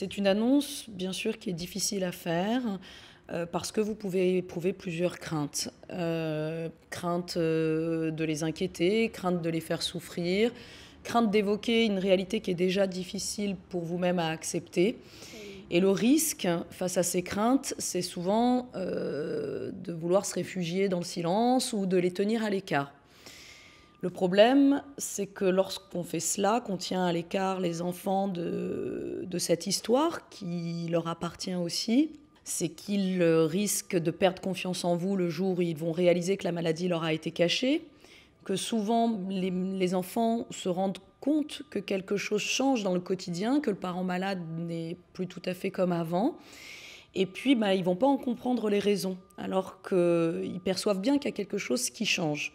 C'est une annonce, bien sûr, qui est difficile à faire euh, parce que vous pouvez éprouver plusieurs craintes. Euh, crainte euh, de les inquiéter, crainte de les faire souffrir, crainte d'évoquer une réalité qui est déjà difficile pour vous-même à accepter. Et le risque face à ces craintes, c'est souvent de vouloir se réfugier dans le silence ou de les tenir à l'écart. Le problème, c'est que lorsqu'on fait cela, qu'on tient à l'écart les enfants de, cette histoire qui leur appartient aussi, c'est qu'ils risquent de perdre confiance en vous le jour où ils vont réaliser que la maladie leur a été cachée, que souvent les, enfants se rendent compte que quelque chose change dans le quotidien, que le parent malade n'est plus tout à fait comme avant. Et puis, bah, ils vont pas en comprendre les raisons, alors qu'ils perçoivent bien qu'il y a quelque chose qui change.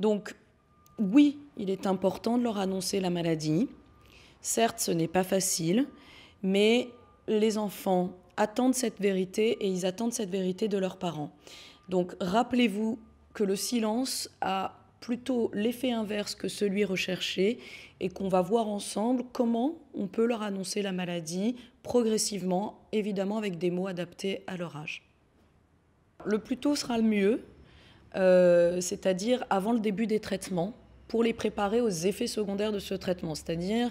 Donc, oui, il est important de leur annoncer la maladie. Certes, ce n'est pas facile, mais les enfants attendent cette vérité et ils attendent cette vérité de leurs parents. Donc rappelez-vous que le silence a plutôt l'effet inverse que celui recherché et qu'on va voir ensemble comment on peut leur annoncer la maladie progressivement, évidemment avec des mots adaptés à leur âge. Le plus tôt sera le mieux, euh, c'est-à-dire avant le début des traitements, pour les préparer aux effets secondaires de ce traitement, c'est-à-dire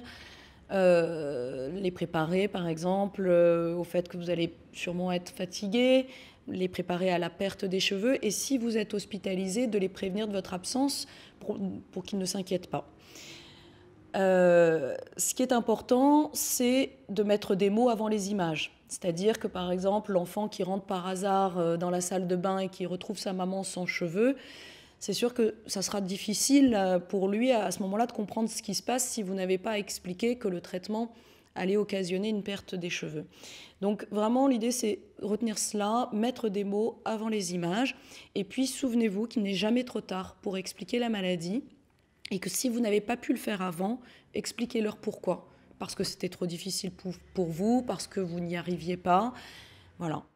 euh, les préparer par exemple euh, au fait que vous allez sûrement être fatigué, les préparer à la perte des cheveux et si vous êtes hospitalisé, de les prévenir de votre absence pour, qu'ils ne s'inquiètent pas. Euh, ce qui est important, c'est de mettre des mots avant les images. C'est-à-dire que par exemple, l'enfant qui rentre par hasard dans la salle de bain et qui retrouve sa maman sans cheveux, c'est sûr que ça sera difficile euh, pour lui à ce moment-là de comprendre ce qui se passe si vous n'avez pas expliqué que le traitement allait occasionner une perte des cheveux. Donc vraiment, l'idée, c'est retenir cela, mettre des mots avant les images, et puis souvenez-vous qu'il n'est jamais trop tard pour expliquer la maladie, et que si vous n'avez pas pu le faire avant, expliquez-leur pourquoi. Parce que c'était trop difficile pour vous, parce que vous n'y arriviez pas. Voilà.